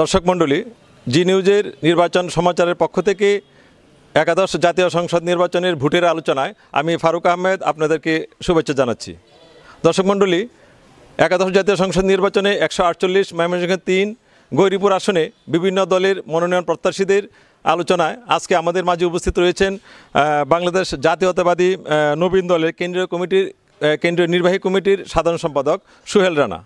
দর্শক মণ্ডলী জি নিউজের নির্বাচন সমাচারের পক্ষ থেকে একাদশ জাতীয় সংসদ নির্বাচনের ভোটের আলোচনায় আমি ফারুক আহমেদ আপনাদেরকে শুভেচ্ছা জানাচ্ছি দর্শক মণ্ডলী একাদশ জাতীয় সংসদ নির্বাচনে একশো আটচল্লিশ ময়মনসিংহের তিন গৌরীপুর আসনে বিভিন্ন দলের মনোনয়ন প্রত্যাশীদের আলোচনায় আজকে আমাদের মাঝে উপস্থিত রয়েছেন বাংলাদেশ জাতীয়তাবাদী নবীন দলের কেন্দ্রীয় কমিটির কেন্দ্রীয় নির্বাহী কমিটির সাধারণ সম্পাদক সুহেল রানা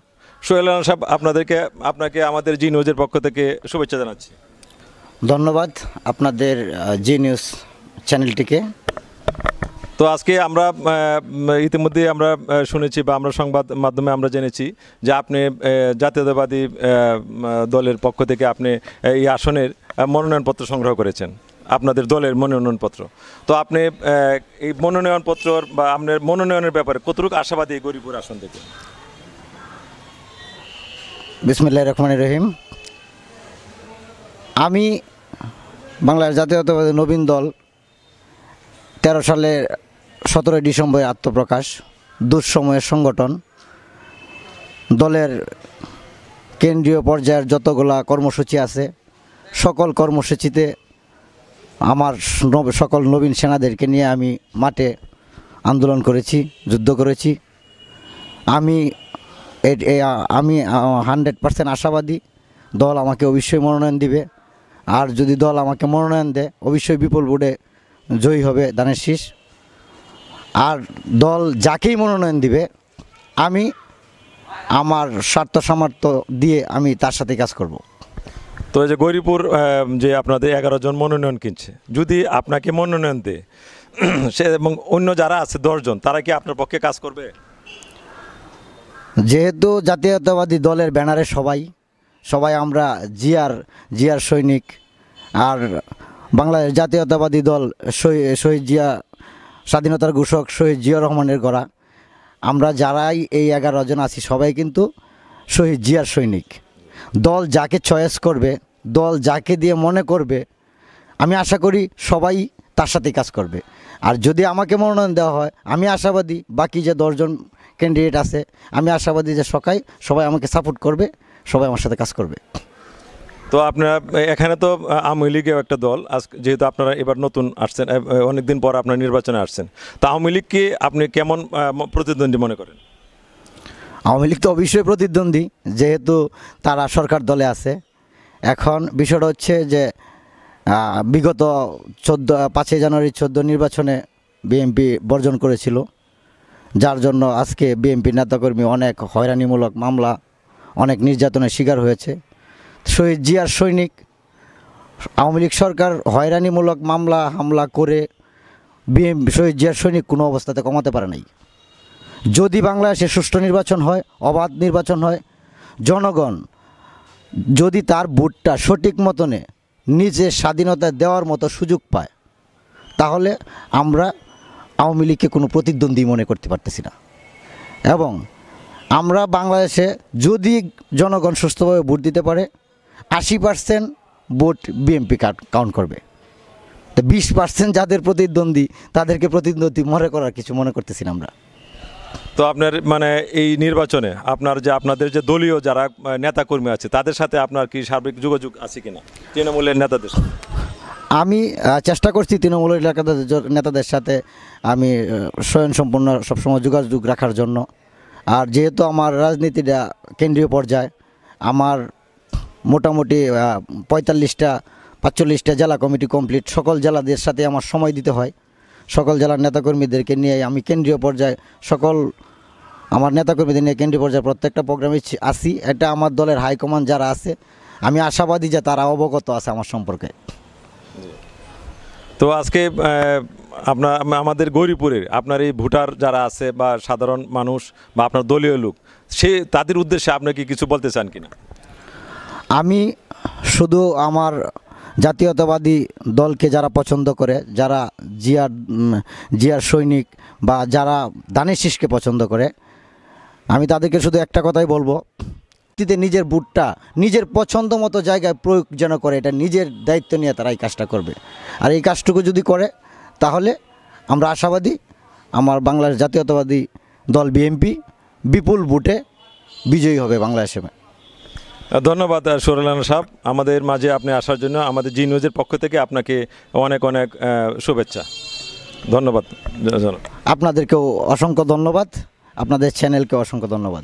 সোহেল রানা সাহেব আপনাদেরকে আপনাকে আমাদের জি নিউজের পক্ষ থেকে শুভেচ্ছা জানাচ্ছি ধন্যবাদ আপনাদের জি নিউজ চ্যানেলটিকে তো আজকে আমরা ইতিমধ্যে আমরা শুনেছি বা আমরা সংবাদ মাধ্যমে আমরা জেনেছি যে আপনি জাতীয়তাবাদী দলের পক্ষ থেকে আপনি এই আসনের মনোনয়নপত্র সংগ্রহ করেছেন আপনাদের দলের মনোনয়নপত্র তো আপনি এই মনোনয়নপত্র বা আপনার মনোনয়নের ব্যাপারে কতটুকু আশাবাদী গরিবপুর আসন থেকে বিসমুল্লাহ রহমান রহিম আমি বাংলার জাতীয়তাবাদী নবীন দল তেরো সালে সতেরোই ডিসেম্বরে আত্মপ্রকাশ দুঃসময়ের সংগঠন দলের কেন্দ্রীয় পর্যায়ের যতগুলা কর্মসূচি আছে সকল কর্মসূচিতে আমার সকল নবীন সেনাদেরকে নিয়ে আমি মাঠে আন্দোলন করেছি যুদ্ধ করেছি আমি আমি হান্ড্রেড পার্সেন্ট আশাবাদী দল আমাকে অবশ্যই মনোনয়ন দিবে আর যদি দল আমাকে মনোনয়ন দেয় অবশ্যই বিপুল বোর্ডে জয়ী হবে দানের শীষ আর দল যাকেই মনোনয়ন দিবে আমি আমার স্বার্থ সামর্থ্য দিয়ে আমি তার সাথে কাজ করব। তো এই যে গৌরীপুর যে আপনাদের এগারো জন মনোনয়ন কিনছে যদি আপনাকে মনোনয়ন দেয় সে এবং অন্য যারা আছে দশজন তারা কি আপনার পক্ষে কাজ করবে যেহেতু জাতীয়তাবাদী দলের ব্যানারে সবাই সবাই আমরা জিয়ার জিয়ার সৈনিক আর বাংলাদেশ জাতীয়তাবাদী দল শহীদ জিয়া স্বাধীনতার ঘোষক শহীদ জিয়া রহমানের গড়া আমরা যারাই এই এগারো জন আছি সবাই কিন্তু শহীদ জিয়ার সৈনিক দল যাকে চয়েস করবে দল যাকে দিয়ে মনে করবে আমি আশা করি সবাই তার সাথে কাজ করবে আর যদি আমাকে মনোনয়ন দেওয়া হয় আমি আশাবাদী বাকি যে দশজন ক্যান্ডিডেট আছে আমি আশাবাদী যে সকাই সবাই আমাকে সাপোর্ট করবে সবাই আমার সাথে কাজ করবে তো আপনারা এখানে তো আওয়ামী লীগেও একটা দল আজ যেহেতু আপনারা এবার নতুন আসছেন অনেকদিন পর আপনার নির্বাচনে আসছেন তো আওয়ামী লীগকে আপনি কেমন প্রতিদ্বন্দ্বী মনে করেন আওয়ামী লীগ তো অবশ্যই প্রতিদ্বন্দ্বী যেহেতু তারা সরকার দলে আছে এখন বিষয়টা হচ্ছে যে বিগত চোদ্দো পাঁচই জানুয়ারি চোদ্দো নির্বাচনে বিএনপি বর্জন করেছিল যার জন্য আজকে বিএনপি নেতাকর্মী অনেক হয়রানিমূলক মামলা অনেক নির্যাতনের শিকার হয়েছে শহীদ জিয়ার সৈনিক আওয়ামী লীগ সরকার হয়রানিমূলক মামলা হামলা করে বিএম শহীদ জিয়ার সৈনিক কোনো অবস্থাতে কমাতে পারে নাই যদি বাংলাদেশে সুষ্ঠু নির্বাচন হয় অবাধ নির্বাচন হয় জনগণ যদি তার ভোটটা সঠিক মতনে নিজের স্বাধীনতা দেওয়ার মতো সুযোগ পায় তাহলে আমরা আওয়ামী লীগকে কোনো প্রতিদ্বন্দ্বী মনে করতে পারতেছি না এবং আমরা বাংলাদেশে যদি জনগণ সুস্থভাবে ভোট দিতে পারে আশি পার্সেন্ট ভোট বিএমপি কাউন্ট করবে তো বিশ পার্সেন্ট যাদের প্রতিদ্বন্দ্বী তাদেরকে প্রতিদ্বন্দ্বী মনে করার কিছু মনে করতেছি না আমরা তো আপনার মানে এই নির্বাচনে আপনার যে আপনাদের যে দলীয় যারা নেতাকর্মী আছে তাদের সাথে আপনার কি সার্বিক যোগাযোগ আছে কিনা তৃণমূলের নেতাদের সাথে আমি চেষ্টা করছি তৃণমূল এলাকাদের নেতাদের সাথে আমি স্বয়ংসম্পূর্ণ সবসময় যোগাযোগ রাখার জন্য আর যেহেতু আমার রাজনীতিটা কেন্দ্রীয় পর্যায়ে আমার মোটামুটি পঁয়তাল্লিশটা পাঁচচল্লিশটা জেলা কমিটি কমপ্লিট সকল জেলাদের সাথে আমার সময় দিতে হয় সকল জেলার নেতাকর্মীদেরকে নিয়ে আমি কেন্দ্রীয় পর্যায়ে সকল আমার নেতাকর্মীদের নিয়ে কেন্দ্রীয় পর্যায়ে প্রত্যেকটা প্রোগ্রামে আসি এটা আমার দলের হাইকমান্ড যারা আছে আমি আশাবাদী যে তারা অবগত আছে আমার সম্পর্কে তো আজকে আপনার আমাদের গৌরীপুরের আপনার এই ভোটার যারা আছে বা সাধারণ মানুষ বা আপনার দলীয় লোক সে তাদের উদ্দেশ্যে আপনাকে কিছু বলতে চান কিনা আমি শুধু আমার জাতীয়তাবাদী দলকে যারা পছন্দ করে যারা জিয়ার জিয়ার সৈনিক বা যারা দানেশিসকে পছন্দ করে আমি তাদেরকে শুধু একটা কথাই বলবো ভিত্তিতে নিজের বুটটা নিজের পছন্দ মতো জায়গায় প্রয়োগ যেন করে এটা নিজের দায়িত্ব নিয়ে তারা এই কাজটা করবে আর এই কাজটুকু যদি করে তাহলে আমরা আশাবাদী আমার বাংলার জাতীয়তাবাদী দল বিএমপি বিপুল বুটে বিজয়ী হবে বাংলাদেশে ধন্যবাদ সোরেলান সাহ আমাদের মাঝে আপনি আসার জন্য আমাদের জি নিউজের পক্ষ থেকে আপনাকে অনেক অনেক শুভেচ্ছা ধন্যবাদ আপনাদেরকেও অসংখ্য ধন্যবাদ আপনাদের চ্যানেলকে অসংখ্য ধন্যবাদ